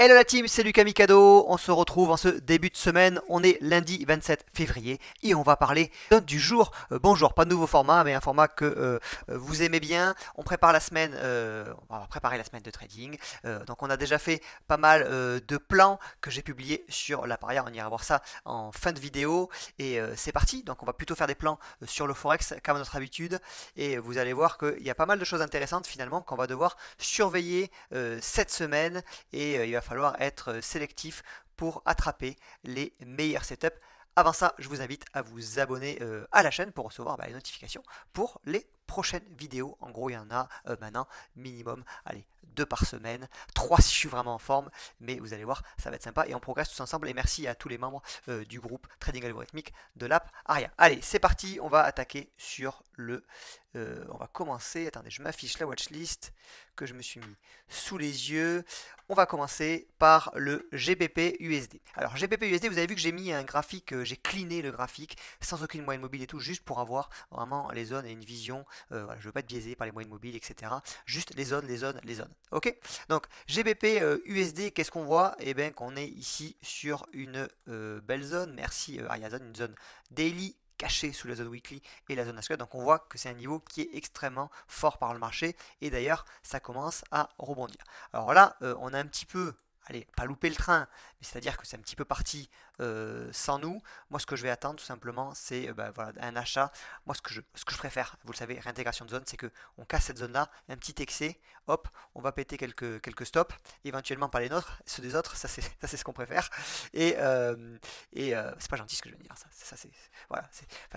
Hello la team, c'est Lucas Mikado. On se retrouve en ce début de semaine. On est lundi 27 février et on va parler du jour. Euh, bonjour, pas de nouveau format, mais un format que euh, euh, vous aimez bien. On prépare la semaine, on va préparer la semaine de trading. donc on a déjà fait pas mal de plans que j'ai publiés sur la paria. On ira voir ça en fin de vidéo et c'est parti. Donc on va plutôt faire des plans sur le forex comme à notre habitude et vous allez voir qu'il y a pas mal de choses intéressantes finalement qu'on va devoir surveiller cette semaine et il va falloir falloir être euh, sélectif pour attraper les meilleurs setups. Avant ça, je vous invite à vous abonner euh, à la chaîne pour recevoir bah, les notifications pour les prochaines vidéos. En gros, il y en a euh, maintenant minimum, allez, deux par semaine, trois si je suis vraiment en forme, mais vous allez voir, ça va être sympa et on progresse tous ensemble. Et merci à tous les membres du groupe Trading Algorithmique de l'app Aria. Allez, c'est parti, on va attaquer sur le... on va commencer, attendez, je m'affiche la watchlist, que je me suis mis sous les yeux. On va commencer par le GBP USD. Alors GBP USD, vous avez vu que j'ai mis un graphique, euh, j'ai cliné le graphique sans aucune moyenne mobile et tout, juste pour avoir vraiment les zones et une vision. Euh, je veux pas être biaisé par les moyennes mobiles, etc. Juste les zones, les zones, les zones. Ok Donc GBP USD, euh, qu'est-ce qu'on voit Eh bien qu'on est ici sur une belle zone. Merci Ariazone, une zone daily caché sous la zone weekly et la zone ASCOT. Donc on voit que c'est un niveau qui est extrêmement fort par le marché et d'ailleurs ça commence à rebondir. Alors là, euh, on a un petit peu allez, pas louper le train, mais c'est-à-dire que c'est un petit peu parti euh, sans nous. Moi, ce que je vais attendre, tout simplement, c'est euh, bah, voilà, un achat. Moi, ce que, je, ce que je préfère, vous le savez, réintégration de zone, c'est que on casse cette zone-là, un petit excès, hop, on va péter quelques, quelques stops, éventuellement pas les nôtres, ceux des autres, ça c'est ce qu'on préfère. Et, euh, et c'est pas gentil ce que je veux dire, ça, c'est...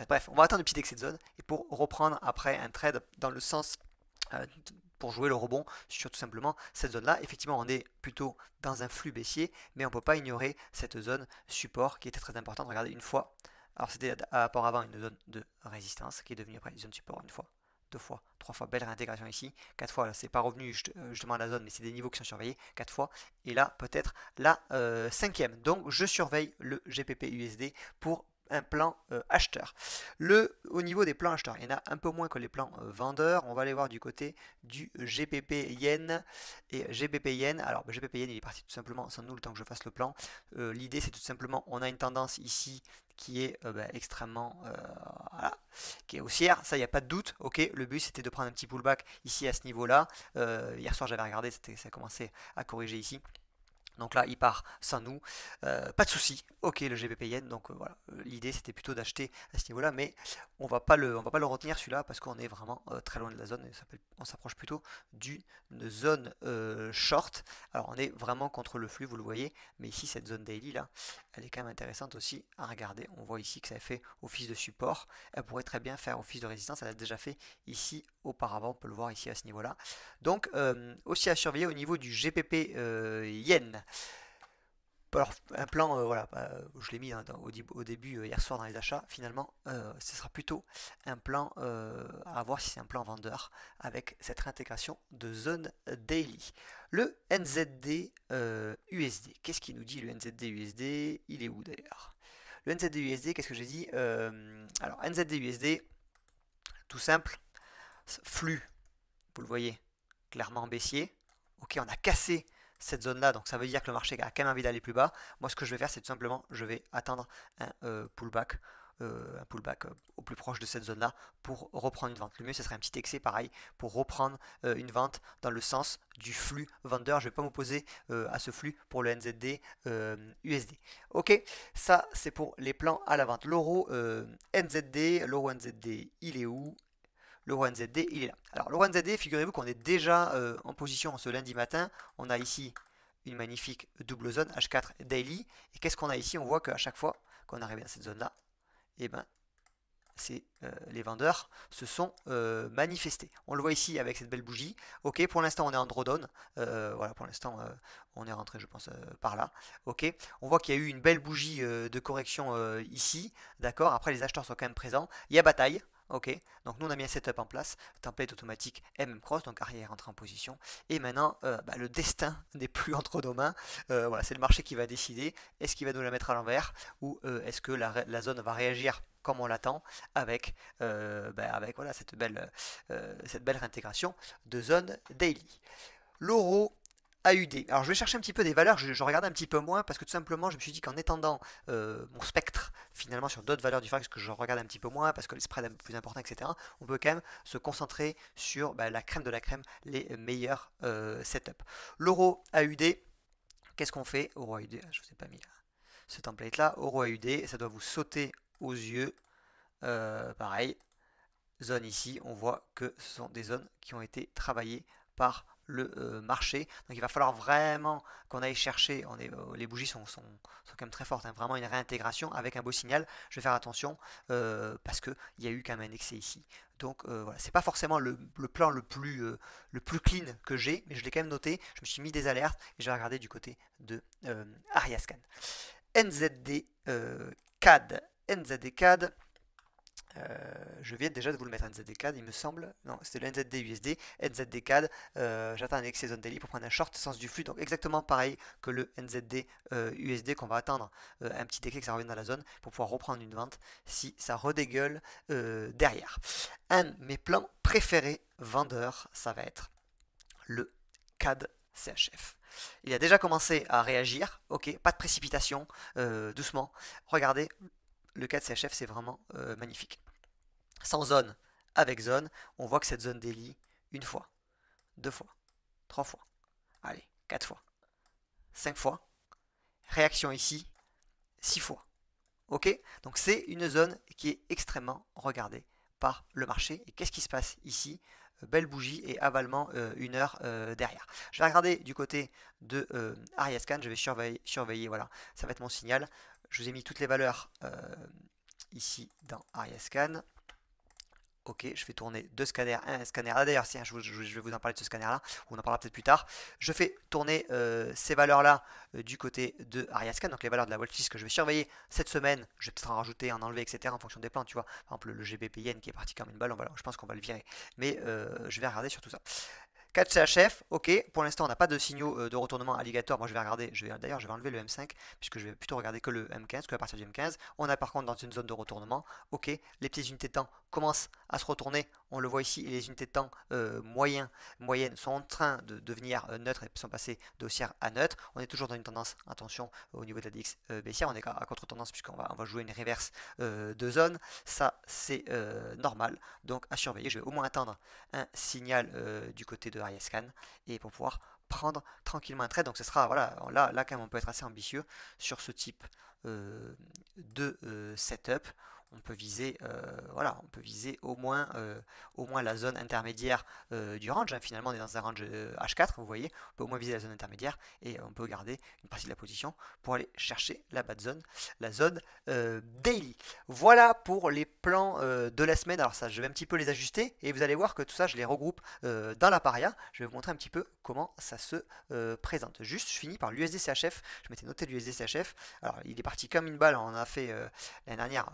bref, on va attendre un petit excès de zone, et pour reprendre après un trade dans le sens euh, pour jouer le rebond sur tout simplement cette zone-là. Effectivement, on est plutôt dans un flux baissier, mais on ne peut pas ignorer cette zone support qui était très importante. Regardez, une fois, alors c'était avant une zone de résistance qui est devenue après une zone support une fois, deux fois, trois fois, belle réintégration ici, quatre fois, là c'est pas revenu euh, justement à la zone, mais c'est des niveaux qui sont surveillés, quatre fois, et là peut-être la euh, cinquième. Donc je surveille le GPP USD pour un plan euh, acheteur. Le, au niveau des plans acheteurs, il y en a un peu moins que les plans euh, vendeurs. On va aller voir du côté du GPP Yen et euh, GBP Yen. Alors bah, GBP Yen, il est parti tout simplement sans nous le temps que je fasse le plan. L'idée, c'est tout simplement, on a une tendance ici qui est bah, extrêmement qui est haussière. Ça, il n'y a pas de doute. Ok, le but c'était de prendre un petit pullback ici à ce niveau-là. hier soir, j'avais regardé, c'était ça commencé à corriger ici. Donc là, il part sans nous. Euh, pas de souci. Ok, le GBP Yen. Donc euh, voilà, euh, l'idée c'était plutôt d'acheter à ce niveau-là, mais on va pas le, on va pas le retenir celui-là parce qu'on est vraiment très loin de la zone. on s'approche plutôt d'une zone short. Alors on est vraiment contre le flux, vous le voyez, mais ici cette zone daily là, elle est quand même intéressante aussi à regarder. On voit ici que ça a fait office de support. Elle pourrait très bien faire office de résistance. Elle a déjà fait ici auparavant. On peut le voir ici à ce niveau-là. Donc aussi à surveiller au niveau du GPP Yen. Alors, un plan, euh, voilà, bah, je l'ai mis hein, au, début euh, hier soir dans les achats, finalement, euh, ce sera plutôt un plan à voir si c'est un plan vendeur avec cette réintégration de zone daily. Le NZD USD, qu'est-ce qu'il nous dit le NZD USD Il est où d'ailleurs Le NZD USD, qu'est-ce que j'ai dit Alors, NZD USD, tout simple, flux, vous le voyez, clairement baissier. Ok, on a cassé cette zone-là, donc ça veut dire que le marché a quand même envie d'aller plus bas. Moi, ce que je vais faire, c'est tout simplement, je vais attendre un euh, pullback. Euh, un pullback euh, au plus proche de cette zone-là pour reprendre une vente. Le mieux, ce serait un petit excès pareil pour reprendre une vente dans le sens du flux vendeur. Je ne vais pas m'opposer à ce flux pour le NZD USD. Ok, ça c'est pour les plans à la vente. L'euro NZD, l'euro NZD, il est où le One ZD, il est là. Alors le One ZD, figurez-vous qu'on est déjà euh, en position ce lundi matin. On a ici une magnifique double zone H4 daily. Et qu'est-ce qu'on a ici On voit qu'à chaque fois qu'on arrive à cette zone-là, eh ben, euh, les vendeurs se sont euh, manifestés. On le voit ici avec cette belle bougie. Ok, pour l'instant on est en drawdown. voilà, pour l'instant on est rentré, je pense, par là. Ok, on voit qu'il y a eu une belle bougie de correction ici. D'accord. Après les acheteurs sont quand même présents. Il y a bataille. Ok, donc nous on a mis un setup en place, template automatique MM cross, donc arrière rentre en position. Et maintenant, euh, bah, le destin n'est plus entre nos mains. Euh, voilà, c'est le marché qui va décider. Est-ce qu'il va nous la mettre à l'envers ou euh, est-ce que la, zone va réagir comme on l'attend avec, bah, avec voilà, cette, belle, cette belle réintégration de zone daily. L'euro AUD. Alors je vais chercher un petit peu des valeurs, je, regarde un petit peu moins parce que tout simplement je me suis dit qu'en étendant euh, mon spectre finalement sur d'autres valeurs du forex que je regarde un petit peu moins parce que les spreads plus importants, etc., on peut quand même se concentrer sur bah, la crème de la crème, les meilleurs euh, setups. L'euro AUD, qu'est-ce qu'on fait Euro AUD, ah, je ne vous ai pas mis ce template là, Euro AUD, ça doit vous sauter aux yeux, euh, pareil, zone ici, on voit que ce sont des zones qui ont été travaillées par le euh, marché. Donc il va falloir vraiment qu'on aille chercher, on est, euh, les bougies sont, sont, quand même très fortes, hein. vraiment une réintégration avec un beau signal. Je vais faire attention euh, parce qu'il y a eu quand même un excès ici. Donc voilà, c'est pas forcément le, le, plan le plus, le plus clean que j'ai, mais je l'ai quand même noté. Je me suis mis des alertes et je vais regarder du côté de Ariascan. NZD CAD. NZD CAD. Euh, je viens déjà de vous le mettre, NZD-CAD, il me semble. Non, c'était le NZD-USD, NZD-CAD, euh, J'attends un excès zone daily pour prendre un short sens du flux. Donc exactement pareil que le NZD-USD, euh, qu'on va attendre un petit que ça revienne dans la zone pour pouvoir reprendre une vente si ça redégueule derrière. Un de mes plans préférés vendeurs, ça va être le CAD CHF. Il a déjà commencé à réagir, ok, pas de précipitation, doucement. Regardez, le cas de CHF, c'est vraiment euh, magnifique. Sans zone, avec zone, on voit que cette zone délie une fois, deux fois, trois fois, allez, quatre fois, cinq fois. Réaction ici, six fois. Ok Donc c'est une zone qui est extrêmement regardée par le marché. Et qu'est-ce qui se passe ici euh, belle bougie et avalement euh, une heure derrière. Je vais regarder du côté de Ariascan, je vais surveiller, surveiller, voilà, ça va être mon signal. Je vous ai mis toutes les valeurs euh, ici dans AriaScan. Ok, je fais tourner deux scanners, un scanner là d'ailleurs, si, hein, je, vais vous en parler de ce scanner là, on en parlera peut-être plus tard. Je fais tourner euh, ces valeurs là euh, du côté de AriaScan, donc les valeurs de la voltage que je vais surveiller cette semaine. Je vais peut-être en rajouter, en enlever, etc. en fonction des plans, tu vois. Par exemple, le GBPN qui est parti comme une balle, je pense qu'on va le virer. Mais je vais regarder sur tout ça. 4 CHF, ok, pour l'instant on n'a pas de signaux euh, de retournement alligator, moi je vais regarder, je vais, d'ailleurs je vais enlever le M5, puisque je vais plutôt regarder que le M15, que à partir du M15, on a par contre dans une zone de retournement, ok, les petites unités de temps commencent à se retourner on le voit ici, les unités de temps euh, moyennes sont en train de devenir euh, neutres et sont passées d'haussière à neutre. On est toujours dans une tendance, attention, au niveau de la DX euh, baissière, on est à, contre-tendance puisqu'on va, jouer une reverse de zone. Ça, c'est normal, donc à surveiller. Je vais au moins attendre un signal du côté de Ariascan et pour pouvoir prendre tranquillement un trade. Donc ce sera, voilà, là, là quand même on peut être assez ambitieux sur ce type de setup on peut viser, euh, voilà, on peut viser au moins, euh, au moins la zone intermédiaire euh, du range. Hein, finalement, on est dans un range H4, vous voyez, on peut au moins viser la zone intermédiaire et on peut garder une partie de la position pour aller chercher la bad zone, la zone daily. Voilà pour les plans de la semaine. Alors ça, je vais un petit peu les ajuster et vous allez voir que tout ça, je les regroupe dans la paria. Je vais vous montrer un petit peu comment ça se présente. Juste, je finis par l'USDCHF. Je m'étais noté l'USDCHF. Alors, il est parti comme une balle. On a fait l'année dernière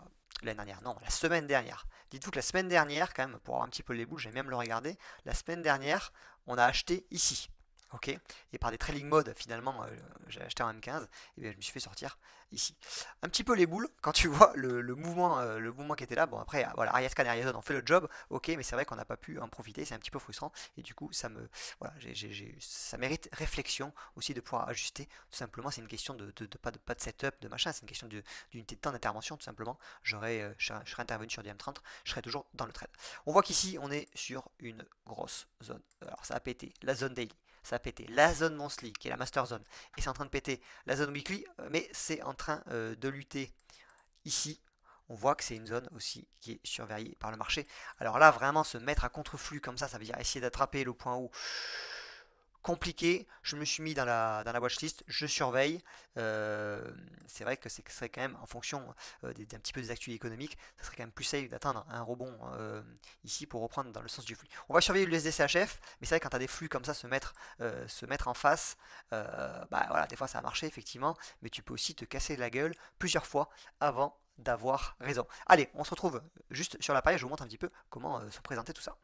l'année dernière, non, la semaine dernière. Dites-vous que la semaine dernière, quand même, pour avoir un petit peu les boules, j'ai même le regarder. la semaine dernière, on a acheté ici. Ok, et par des trailing modes, finalement, euh, j'ai acheté un M15, et je me suis fait sortir ici. Un petit peu les boules, quand tu vois le, mouvement, euh, le mouvement qui était là, bon après, voilà, Ariascan et Ariazone ont fait le job, ok, mais c'est vrai qu'on n'a pas pu en profiter, c'est un petit peu frustrant, et du coup, ça me, voilà, ça mérite réflexion aussi de pouvoir ajuster, tout simplement, c'est une question de, pas, de, pas, de, setup, de machin, c'est une question d'unité de temps d'intervention, tout simplement, j'aurais, euh, je, serais intervenu sur du M30, je serais toujours dans le trade. On voit qu'ici, on est sur une grosse zone, alors ça a pété, la zone daily ça a pété. La zone monthly, qui est la master zone, et c'est en train de péter. La zone weekly, euh, mais c'est en train euh, de lutter ici. On voit que c'est une zone aussi qui est surveillée par le marché. Alors là, vraiment se mettre à contre-flux comme ça, ça veut dire essayer d'attraper le point haut compliqué. Je me suis mis dans la, dans la watchlist, je surveille. Euh, c'est vrai que ce serait quand même, en fonction euh, d'un petit peu des actus économiques, ce serait quand même plus safe d'atteindre un rebond euh, ici pour reprendre dans le sens du flux. On va surveiller le SDCHF, mais c'est vrai que quand tu as des flux comme ça se mettre, se mettre en face, bah voilà, des fois ça a marché effectivement, mais tu peux aussi te casser la gueule plusieurs fois avant d'avoir raison. Allez, on se retrouve juste sur la page, je vous montre un petit peu comment se présenter tout ça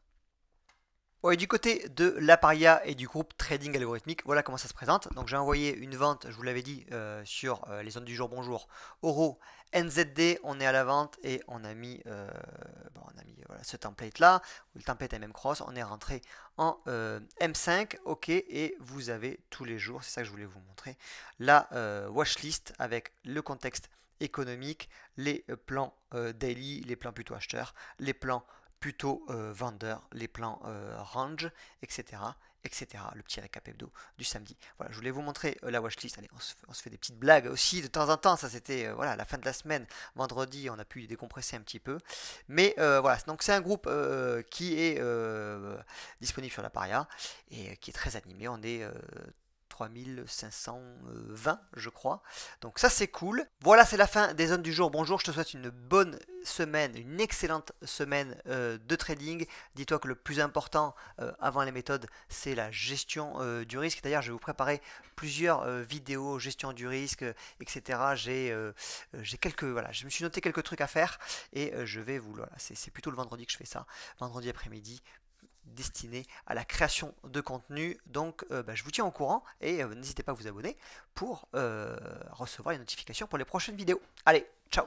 du côté de l'Aparia et du groupe Trading Algorithmique, voilà comment ça se présente. Donc j'ai envoyé une vente, je vous l'avais dit, euh, sur euh, les zones du jour bonjour, Oro, NZD, on est à la vente et on a mis, euh, on a mis voilà, ce template là, le template MM Cross, on est rentré en M5, ok, et vous avez tous les jours, c'est ça que je voulais vous montrer, la watchlist avec le contexte économique, les plans daily, les plans plutôt acheteurs, les plans plutôt euh, vendeur, les plans euh, range, etc., etc. Le petit récap hebdo du samedi. Voilà, je voulais vous montrer euh, la watchlist. Allez, on se, on se, fait des petites blagues aussi de temps en temps. Ça, c'était voilà la fin de la semaine, vendredi, on a pu décompresser un petit peu. Mais voilà, donc c'est un groupe qui est disponible sur la Paria et qui est très animé. On est 3520 je crois. Donc ça c'est cool. Voilà c'est la fin des zones du jour. Bonjour, je te souhaite une bonne semaine, une excellente semaine euh, de trading. Dis-toi que le plus important euh, avant les méthodes, c'est la gestion euh, du risque. D'ailleurs, je vais vous préparer plusieurs vidéos gestion du risque, etc. J'ai j'ai quelques voilà, je me suis noté quelques trucs à faire et je vais vous voilà, c'est plutôt le vendredi que je fais ça, vendredi après-midi destiné à la création de contenu. Donc euh, bah, je vous tiens au courant et euh, n'hésitez pas à vous abonner pour euh, recevoir les notifications pour les prochaines vidéos. Allez, ciao